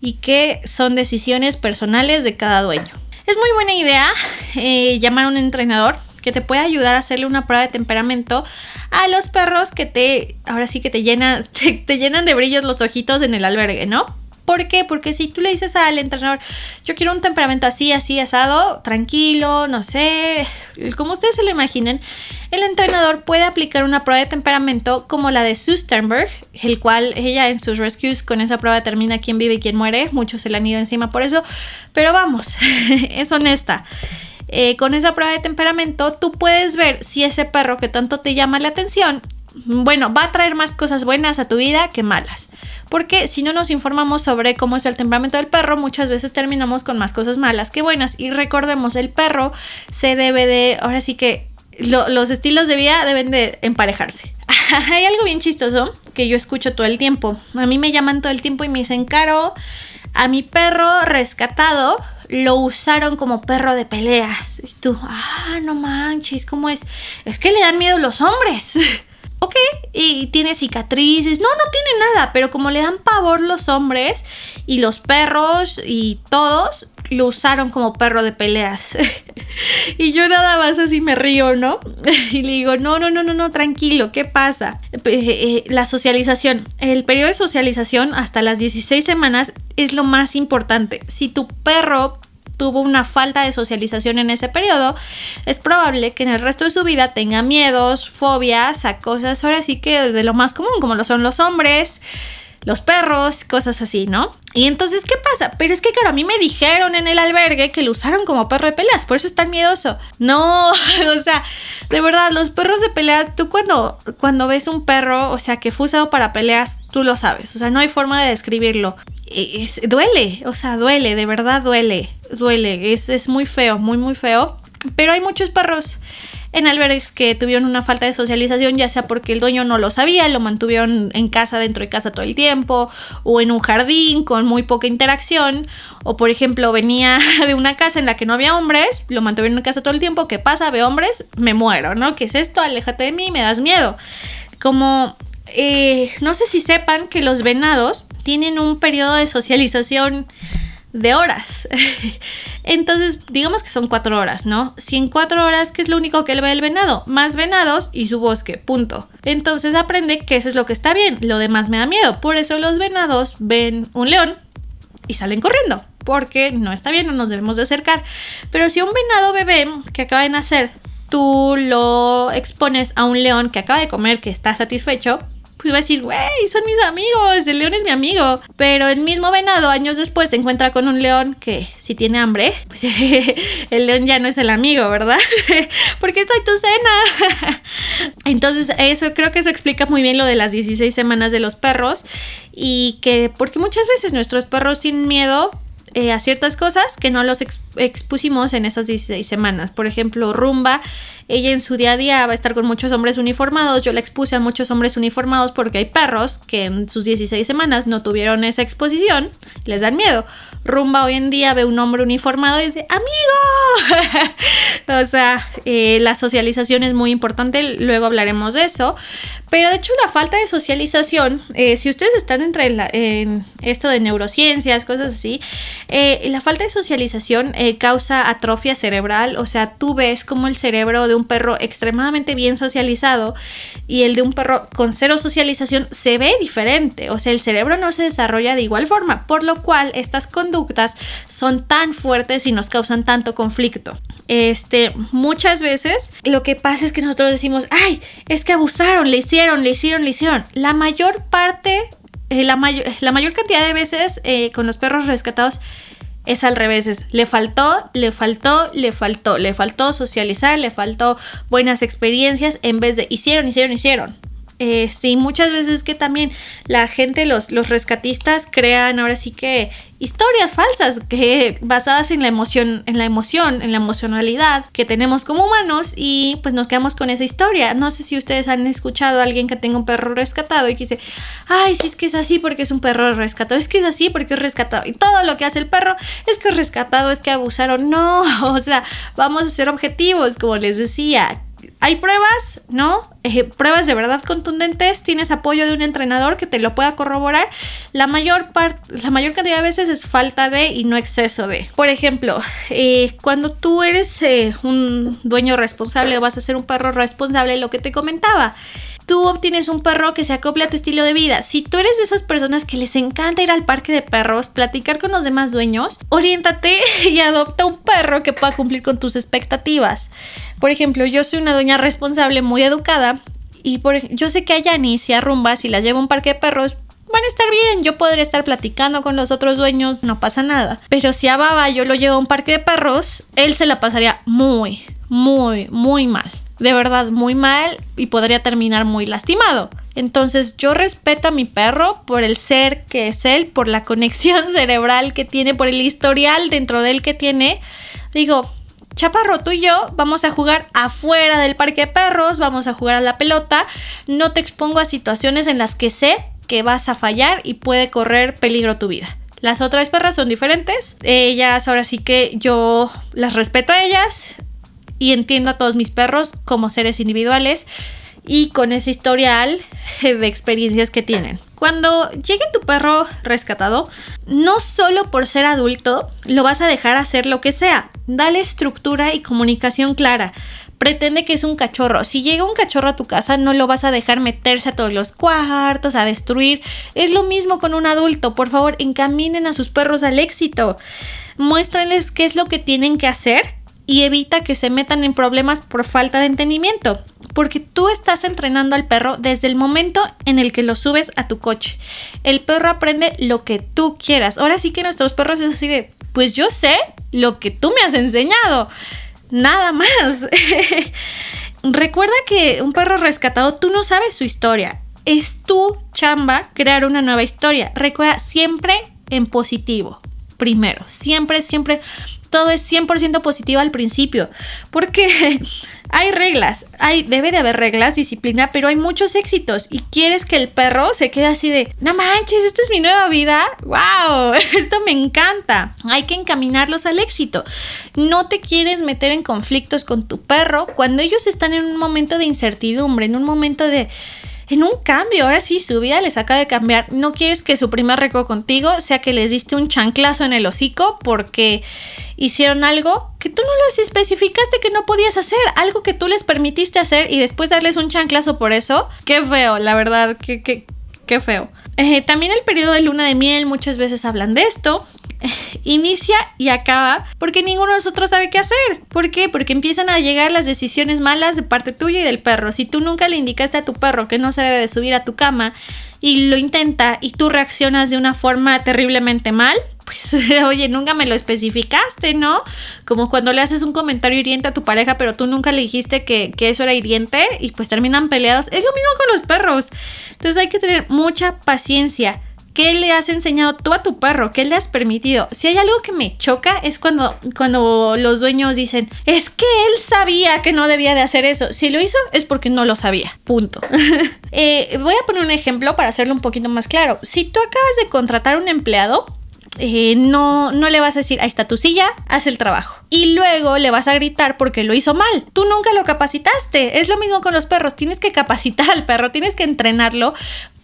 y que son decisiones personales de cada dueño. Es muy buena idea eh, llamar a un entrenador que te pueda ayudar a hacerle una prueba de temperamento a los perros que te, ahora sí que te, llena, (laughs) te llenan de brillos los ojitos en el albergue, ¿no? ¿Por qué? Porque si tú le dices al entrenador, yo quiero un temperamento así, así, asado, tranquilo, no sé, como ustedes se lo imaginen, el entrenador puede aplicar una prueba de temperamento como la de Sue el cual ella en sus rescues con esa prueba termina quién vive y quién muere, muchos se la han ido encima por eso, pero vamos, (laughs) es honesta. Eh, con esa prueba de temperamento, tú puedes ver si ese perro que tanto te llama la atención bueno, va a traer más cosas buenas a tu vida que malas. Porque si no nos informamos sobre cómo es el temperamento del perro, muchas veces terminamos con más cosas malas que buenas. Y recordemos, el perro se debe de, ahora sí que los estilos de vida deben de emparejarse. (laughs) Hay algo bien chistoso que yo escucho todo el tiempo. A mí me llaman todo el tiempo y me dicen, Caro, a mi perro rescatado lo usaron como perro de peleas. Y tú, ah, no manches, ¿cómo es? Es que le dan miedo los hombres. (laughs) ok, y tiene cicatrices, no, no tiene nada, pero como le dan pavor los hombres y los perros y todos, lo usaron como perro de peleas. (laughs) y yo nada más así me río, ¿no? (laughs) y le digo, no, no, no, no, no, tranquilo, ¿qué pasa? Eh, eh, la socialización, el periodo de socialización hasta las 16 semanas es lo más importante. Si tu perro tuvo una falta de socialización en ese periodo, es probable que en el resto de su vida tenga miedos, fobias a cosas ahora sí que de lo más común, como lo son los hombres, los perros, cosas así, ¿no? Y entonces, ¿qué pasa? Pero es que, claro, a mí me dijeron en el albergue que lo usaron como perro de peleas, por eso es tan miedoso. No, (laughs) o sea, de verdad, los perros de peleas, tú cuando, cuando ves un perro, o sea, que fue usado para peleas, tú lo sabes, o sea, no hay forma de describirlo. E, es, duele, o sea, duele, de verdad duele, duele, es, es muy feo, muy, muy feo. Pero hay muchos perros en albergues que tuvieron una falta de socialización, ya sea porque el dueño no lo sabía, lo mantuvieron en casa, dentro de casa todo el tiempo, o en un jardín con muy poca interacción, o por ejemplo venía (laughs) de una casa en la que no había hombres, lo mantuvieron en casa todo el tiempo, ¿qué pasa? Ve hombres, me muero, ¿no? ¿Qué es esto? Aléjate de mí, me das miedo. Como, eh, no sé si sepan que los venados tienen un periodo de socialización de horas. (laughs) Entonces, digamos que son cuatro horas, ¿no? Si en cuatro horas, ¿qué es lo único que él ve el venado? Más venados y su bosque, punto. Entonces aprende que eso es lo que está bien, lo demás me da miedo. Por eso los venados ven un león y salen corriendo, porque no está bien, no nos debemos de acercar. Pero si un venado bebé que acaba de nacer, tú lo expones a un león que acaba de comer, que está satisfecho, pues va a decir, güey, son mis amigos, el león es mi amigo. Pero el mismo venado años después se encuentra con un león que si tiene hambre, pues (laughs) el león ya no es el amigo, ¿verdad? (laughs) Porque soy tu cena. (laughs) Entonces, eso creo que eso explica muy bien lo de las 16 semanas de los perros y que porque muchas veces nuestros perros sin miedo eh, a ciertas cosas que no los expusimos en esas 16 semanas. Por ejemplo, Rumba, ella en su día a día va a estar con muchos hombres uniformados. Yo la expuse a muchos hombres uniformados porque hay perros que en sus 16 semanas no tuvieron esa exposición, les dan miedo. Rumba hoy en día ve un hombre uniformado y dice, amigo. (laughs) o sea, eh, la socialización es muy importante, luego hablaremos de eso. Pero de hecho la falta de socialización, eh, si ustedes están entre en esto de neurociencias, cosas así, eh, la falta de socialización eh, causa atrofia cerebral, o sea, tú ves como el cerebro de un perro extremadamente bien socializado y el de un perro con cero socialización se ve diferente, o sea, el cerebro no se desarrolla de igual forma, por lo cual estas conductas son tan fuertes y nos causan tanto conflicto. Este, muchas veces lo que pasa es que nosotros decimos, ay, es que abusaron, le hicieron, le hicieron, le hicieron. La mayor parte eh, la, mayor cantidad de veces eh, con los perros rescatados es al revés, le faltó, le faltó, le faltó, le faltó socializar, le faltó buenas experiencias en vez de hicieron, hicieron, hicieron. Este, y sí, muchas veces que también la gente, los, los rescatistas crean ahora sí que historias falsas que basadas en la emoción, en la emoción, en la emocionalidad que tenemos como humanos y pues nos quedamos con esa historia. No sé si ustedes han escuchado a alguien que tenga un perro rescatado y que dice, ay, sí es que es así porque es un perro rescatado, es que es así porque es rescatado y todo lo que hace el perro es que es rescatado, es que abusaron. (laughs) No, o sea, vamos a ser objetivos, como les decía hay pruebas, ¿no? Eh, pruebas de verdad contundentes, tienes apoyo de un entrenador que te lo pueda corroborar. La mayor, parte, la mayor cantidad de veces es falta de y no exceso de. Por ejemplo, eh, cuando tú eres eh, un dueño responsable o vas a ser un perro responsable, lo que te comentaba, tú obtienes un perro que se acople a tu estilo de vida. Si tú eres de esas personas que les encanta ir al parque de perros, platicar con los demás dueños, oriéntate (laughs) y adopta un perro que pueda cumplir con tus expectativas. Por ejemplo, yo soy una dueña responsable, muy educada, y por, yo sé que a Yanis y a Rumba si las llevo a un parque de perros, van a estar bien, yo podré estar platicando con los otros dueños, no pasa nada. Pero si a Baba yo lo llevo a un parque de perros, él se la pasaría muy, muy, muy mal de verdad muy mal y podría terminar muy lastimado. Entonces yo respeto a mi perro por el ser que es él, por la (laughs) conexión cerebral que tiene, por el historial dentro de él que tiene. Digo, Chaparro, tú y yo vamos a jugar afuera del parque de perros, vamos a jugar a la pelota, no te expongo a situaciones en las que sé que vas a fallar y puede correr peligro tu vida. Las otras perras son diferentes, ellas ahora sí que yo las respeto a ellas, y entiendo a todos mis perros como seres individuales y con ese historial (laughs) de experiencias que tienen. Cuando llegue tu perro rescatado, no solo por ser adulto lo vas a dejar hacer lo que sea, dale estructura y comunicación clara. Pretende que es un cachorro. Si llega un cachorro a tu casa, no lo vas a dejar meterse a todos los cuartos, a destruir. Es lo mismo con un adulto. Por favor, encaminen a sus perros al éxito. Muéstrenles qué es lo que tienen que hacer y evita que se metan en problemas por falta de entendimiento, porque tú estás entrenando al perro desde el momento en el que lo subes a tu coche. El perro aprende lo que tú quieras. Ahora sí que nuestros perros es así de, pues yo sé lo que tú me has enseñado, nada más. (laughs) Recuerda que un perro rescatado, tú no sabes su historia. Es tu chamba crear una nueva historia. Recuerda siempre en positivo. Primero, siempre, siempre todo es 100% positivo al principio, porque (laughs) hay reglas, hay, debe de haber reglas, disciplina, pero hay muchos éxitos y quieres que el perro se quede así de, no manches, esto es mi nueva vida, wow, (laughs) esto me encanta. Hay que encaminarlos al éxito. No te quieres meter en conflictos con tu perro cuando ellos están en un momento de incertidumbre, en un momento de en un cambio, ahora sí, su vida les acaba de cambiar. No quieres que su primer récord contigo sea que les diste un chanclazo en el hocico porque hicieron algo que tú no les especificaste que no podías hacer, algo que tú les permitiste hacer y después darles un chanclazo por eso. Qué feo, la verdad, qué, qué, qué feo. Eh, también el periodo de luna de miel, muchas veces hablan de esto. (laughs) Inicia y acaba porque ninguno de nosotros sabe qué hacer. ¿Por qué? Porque empiezan a llegar las decisiones malas de parte tuya y del perro. Si tú nunca le indicaste a tu perro que no se debe subir a tu cama y lo intenta y tú reaccionas de una forma terriblemente mal, pues, (laughs) oye, nunca me lo especificaste, ¿no? Como cuando le haces un comentario hiriente a tu pareja, pero tú nunca le dijiste que, eso era hiriente y pues terminan peleados. Es lo mismo con los perros. Entonces hay que tener mucha paciencia. ¿Qué le has enseñado tú a tu perro? ¿Qué le has permitido? Si hay algo que me choca es cuando, cuando los dueños dicen, es que él sabía que no debía de hacer eso. Si lo hizo es porque no lo sabía. Punto. (laughs) Eh, voy a poner un ejemplo para hacerlo un poquito más claro. Si tú acabas de contratar a un empleado, eh, no, no le vas a decir, ahí está tu silla, haz el trabajo. Y luego le vas a gritar porque lo hizo mal. Tú nunca lo capacitaste. Es lo mismo con los perros. Tienes que capacitar al perro, tienes que entrenarlo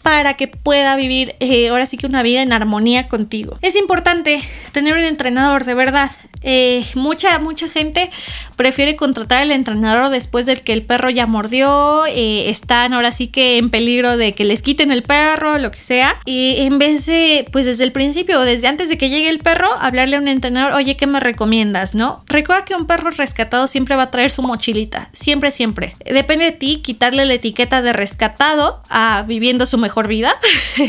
para que pueda vivir eh, ahora sí que una vida en armonía contigo. Es importante tener un entrenador de verdad. Eh, mucha, mucha gente prefiere contratar al entrenador después del que el perro ya mordió, eh, están ahora sí que en peligro de que les quiten el perro, lo que sea, y en vez de, pues desde el principio, desde antes de que llegue el perro, hablarle a un entrenador, oye, ¿qué me recomiendas? ¿No? Recuerda que un perro rescatado siempre va a traer su mochilita, siempre, siempre. Depende de ti quitarle la etiqueta de rescatado a viviendo su mejor vida. (laughs)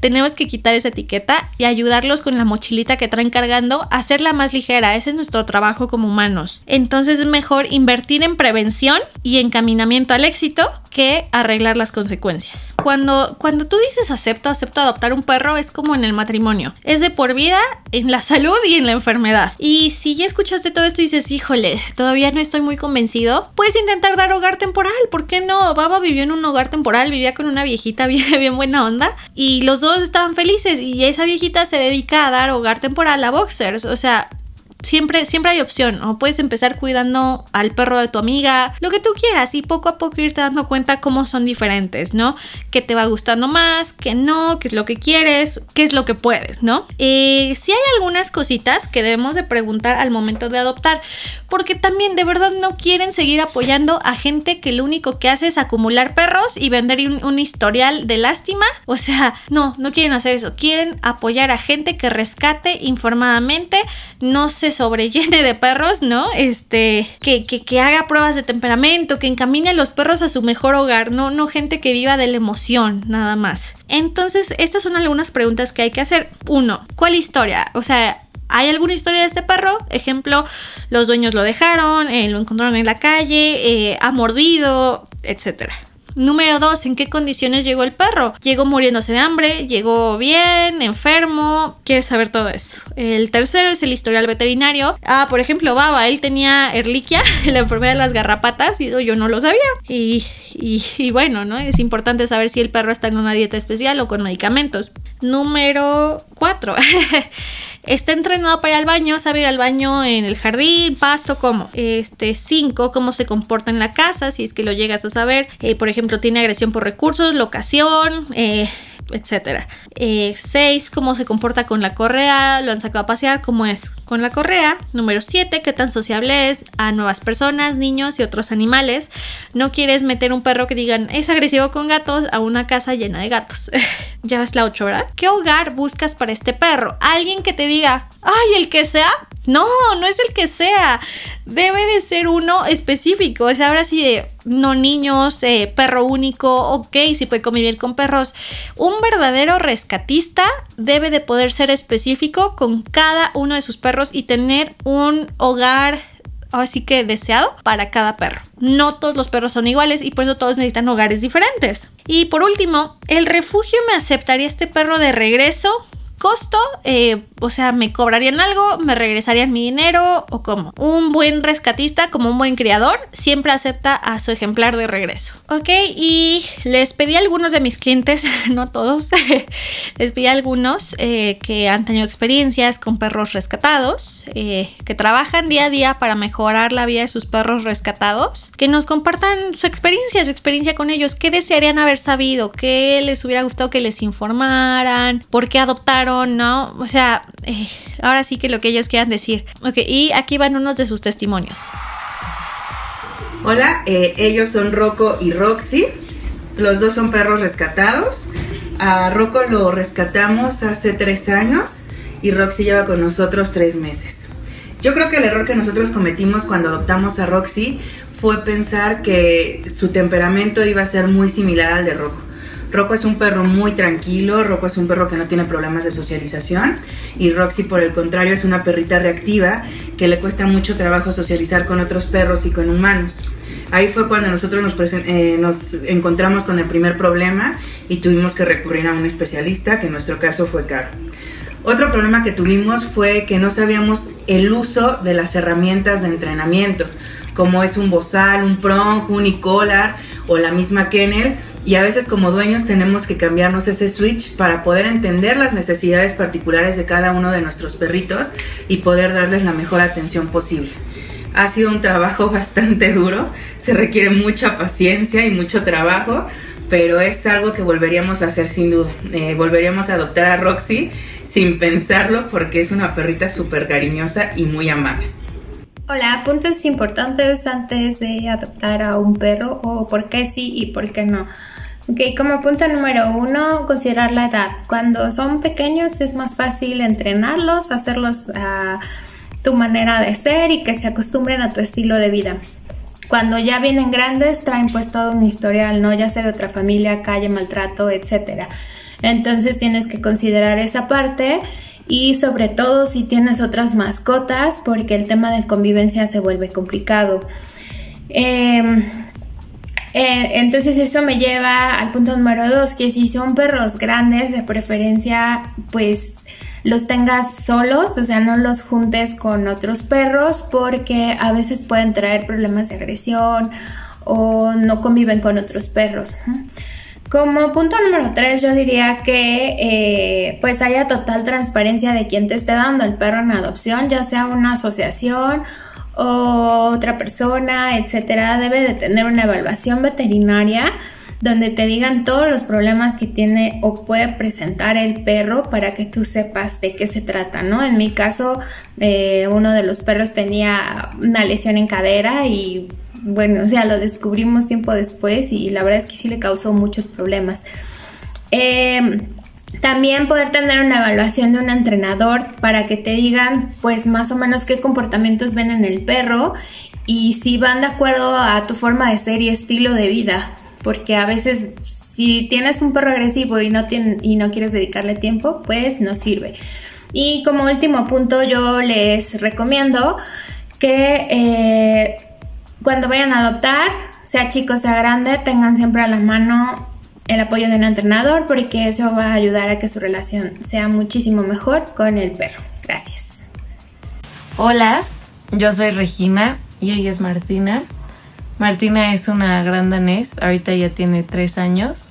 Tenemos que quitar esa etiqueta y ayudarlos con la mochilita que traen cargando, hacerla más ligera ese es nuestro trabajo como humanos. Entonces es mejor invertir en prevención y encaminamiento al éxito que arreglar las consecuencias. Cuando, cuando tú dices acepto, acepto adoptar un perro, es como en el matrimonio. Es de por vida, en la salud y en la enfermedad. Y si ya escuchaste todo esto y dices, híjole, todavía no estoy muy convencido, puedes intentar dar hogar temporal. ¿Por qué no? Baba vivió en un hogar temporal, vivía con una viejita bien, (laughs) bien buena onda y los dos estaban felices y esa viejita se dedica a dar hogar temporal a boxers. O sea, siempre, siempre hay opción. O puedes empezar cuidando al perro de tu amiga, lo que tú quieras, y poco a poco irte dando cuenta cómo son diferentes, ¿no? Que te va gustando más, que no, qué es lo que quieres, qué es lo que puedes, ¿no? si eh, sí hay algunas cositas que debemos de preguntar al momento de adoptar porque también de verdad no quieren seguir apoyando a gente que lo único que hace es acumular perros y vender un, historial de lástima. O sea, no, no quieren hacer eso. Quieren apoyar a gente que rescate informadamente, no se sobrellene de perros, ¿no? Este, que, que, que haga pruebas de temperamento, que encamine a los perros a su mejor hogar, no, no gente que viva de la emoción, nada más. Entonces, estas son algunas preguntas que hay que hacer. Uno, ¿cuál historia? O sea, hay alguna historia de este perro. Ejemplo, los dueños lo dejaron, eh, lo encontraron en la calle, eh, ha mordido, etcétera. Número 2. ¿En qué condiciones llegó el perro? Llegó muriéndose de hambre, llegó bien, enfermo. Quieres saber todo eso. El tercero es el historial veterinario. Ah, por ejemplo, Baba, él tenía erliquia, (laughs) la enfermedad de las garrapatas, y yo no lo sabía. Y, bueno, ¿no? Es importante saber si el perro está en una dieta especial o con medicamentos. Número 4. (laughs) Está entrenado para ir al baño, sabe ir al baño en el jardín, pasto, cómo. Este, cinco, cómo se comporta en la casa, si es que lo llegas a saber. Eh, por ejemplo, tiene agresión por recursos, locación, eh, etc. 6. Eh, cómo se comporta con la correa, lo han sacado a pasear, cómo es con la correa. Número 7. Qué tan sociable es a nuevas personas, niños y otros animales. No quieres meter un perro que digan es agresivo con gatos a una casa llena de gatos. (laughs) ya es la 8, ¿verdad? ¿Qué hogar buscas para este perro? Alguien que te diga, ay, el que sea, no, no es el que sea. Debe de ser uno específico. O sea, ahora sí de no niños, eh, perro único, ok, si puede convivir con perros. Un un verdadero rescatista debe de poder ser específico con cada uno de sus perros y tener un hogar así que deseado para cada perro. No todos los perros son iguales y por eso todos necesitan hogares diferentes. Y por último, el refugio me aceptaría este perro de regreso costo, eh, o sea, me cobrarían algo, me regresarían mi dinero o cómo. Un buen rescatista, como un buen criador, siempre acepta a su ejemplar de regreso. Ok, y les pedí a algunos de mis clientes, (laughs) no todos, (laughs) les pedí a algunos eh, que han tenido experiencias con perros rescatados, eh, que trabajan día a día para mejorar la vida de sus perros rescatados, que nos compartan su experiencia, su experiencia con ellos, qué desearían haber sabido, qué les hubiera gustado que les informaran, por qué adoptaron ¿no? O sea, eh, ahora sí que lo que ellos quieran decir. Ok, y aquí van unos de sus testimonios. Hola, eh, ellos son Rocco y Roxy. Los dos son perros rescatados. A Rocco lo rescatamos hace tres años y Roxy lleva con nosotros tres meses. Yo creo que el error que nosotros cometimos cuando adoptamos a Roxy fue pensar que su temperamento iba a ser muy similar al de Rocco Rocco es un perro muy tranquilo, Rocco es un perro que no tiene problemas de socialización y Roxy por el contrario es una perrita reactiva que le cuesta mucho trabajo socializar con otros perros y con humanos. Ahí fue cuando nosotros nos, eh, encontramos con el primer problema y tuvimos que recurrir a un especialista, que en nuestro caso fue Caro. Otro problema que tuvimos fue que no sabíamos el uso de las herramientas de entrenamiento, como es un bozal, un prong, un e o la misma kennel, y a veces como dueños tenemos que cambiarnos ese switch para poder entender las necesidades particulares de cada uno de nuestros perritos y poder darles la mejor atención posible. Ha sido un trabajo (laughs) bastante duro, se requiere mucha paciencia y mucho trabajo, pero es algo que volveríamos a hacer sin duda. Eh, volveríamos a adoptar a Roxy sin pensarlo porque es una perrita súper cariñosa y muy amada. Hola, puntos importantes antes de adoptar a un perro o por qué sí y por qué no. Ok, como punto número uno, considerar la edad. Cuando son pequeños es más fácil entrenarlos, hacerlos a tu manera de ser y que se acostumbren a tu estilo de vida. Cuando ya vienen grandes traen pues todo un historial, ¿no? Ya sea de otra familia, calle, maltrato, etc. Entonces tienes que considerar esa parte y sobre todo si tienes otras mascotas porque el tema de convivencia se vuelve complicado. Em, eh, entonces eso me lleva al punto número dos, que si son perros grandes, de preferencia, pues los tengas solos, o sea, no los juntes con otros perros porque a veces pueden traer problemas de agresión o no conviven con otros perros. Como punto número tres, yo diría que eh, pues haya total transparencia de quién te esté dando el perro en adopción, ya sea una asociación o otra persona, etcétera, debe de tener una evaluación veterinaria donde te digan todos los problemas que tiene o puede presentar el perro para que tú sepas de qué se trata, ¿no? En mi caso, eh, uno de los perros tenía una lesión en cadera y bueno, o sea, lo descubrimos tiempo después y la verdad es que sí le causó muchos problemas. Eh, también poder tener una evaluación de un entrenador para que te digan pues más o menos qué comportamientos ven en el perro y si van de acuerdo a tu forma de ser y estilo de vida. Porque a veces si tienes un perro agresivo y no, y no quieres dedicarle tiempo, pues no sirve. Y como último punto yo les recomiendo que eh, cuando vayan a adoptar, sea chico sea grande, tengan siempre a la mano el apoyo de un entrenador porque eso va a ayudar a que su relación sea muchísimo mejor con el perro. Gracias. Hola, yo soy Regina y ella es Martina. Martina es una gran danés, ahorita ya tiene 3 años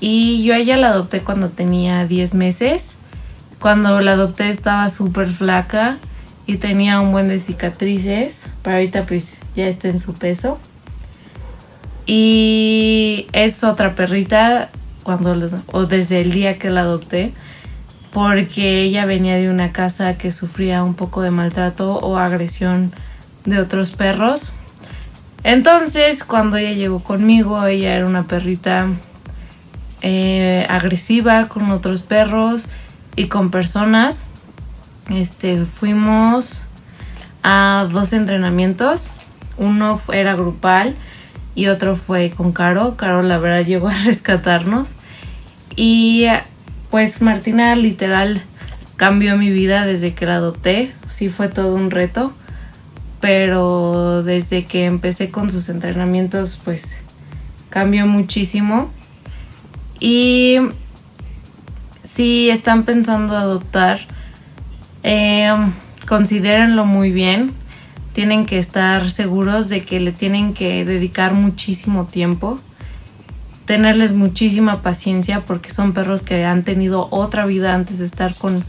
y yo a ella la adopté cuando tenía 10 meses. Cuando la adopté estaba súper flaca y tenía un buen de cicatrices, pero ahorita pues ya está en su peso. Y es otra perrita cuando o desde el día que la adopté porque ella venía de una casa que sufría un poco de maltrato o agresión de otros perros. Entonces, cuando ella llegó conmigo, ella era una perrita eh, agresiva con otros perros y con personas. Este, fuimos a dos entrenamientos. Uno era grupal y otro fue con Caro. Caro la verdad llegó a (laughs) rescatarnos. Y pues Martina literal cambió mi vida desde que la adopté. Sí fue todo un reto, pero desde que empecé con sus entrenamientos pues cambió muchísimo. Y si están pensando adoptar, eh, considérenlo muy bien tienen que estar seguros de que le tienen que dedicar muchísimo tiempo, tenerles muchísima paciencia porque son perros que han tenido otra vida antes de estar con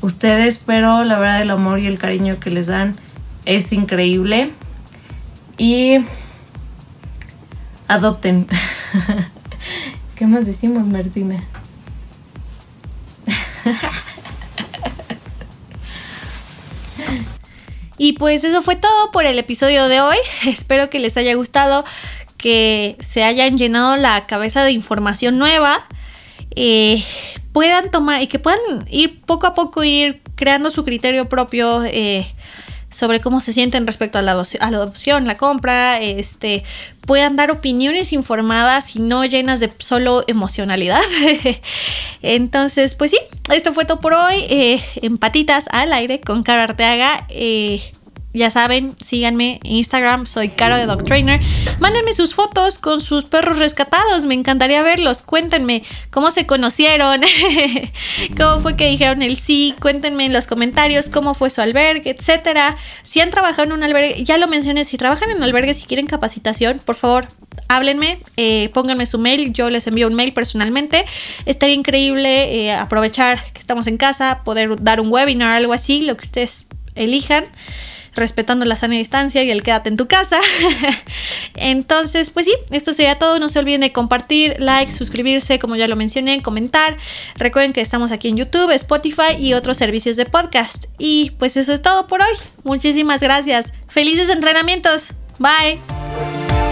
ustedes, pero la verdad el amor y el cariño que les dan es increíble y adopten. (laughs) ¿Qué más decimos, Martina? (laughs) Y pues eso fue todo por el episodio de hoy. (laughs) Espero que les haya gustado, que se hayan llenado la cabeza de información nueva. Eh, puedan tomar y que puedan ir poco a poco ir creando su criterio propio. Eh, sobre cómo se sienten respecto a la, la adopción, la compra, este, puedan dar opiniones informadas y no llenas de solo emocionalidad. (laughs) Entonces, pues sí, esto fue todo por hoy. Empatitas eh, al aire con Cara Arteaga. Eh, ya saben, síganme en Instagram, soy Caro de Dog Trainer. Mándenme sus fotos con sus perros rescatados, me encantaría verlos. Cuéntenme cómo se conocieron, (laughs) cómo fue que dijeron el sí, cuéntenme en los comentarios cómo fue su albergue, etc Si han trabajado en un albergue, ya lo mencioné, si trabajan en albergue, si quieren capacitación, por favor, háblenme, eh, pónganme su mail, yo les envío un mail personalmente. Estaría increíble eh, aprovechar que estamos en casa, poder dar un webinar, algo así, lo que ustedes elijan respetando la sana distancia y el quédate en tu casa. (laughs) Entonces, pues sí, esto sería todo. No se olviden de compartir, like, suscribirse, como ya lo mencioné, comentar. Recuerden que estamos aquí en YouTube, Spotify y otros servicios de podcast. Y pues eso es todo por hoy. Muchísimas gracias. Felices entrenamientos. Bye.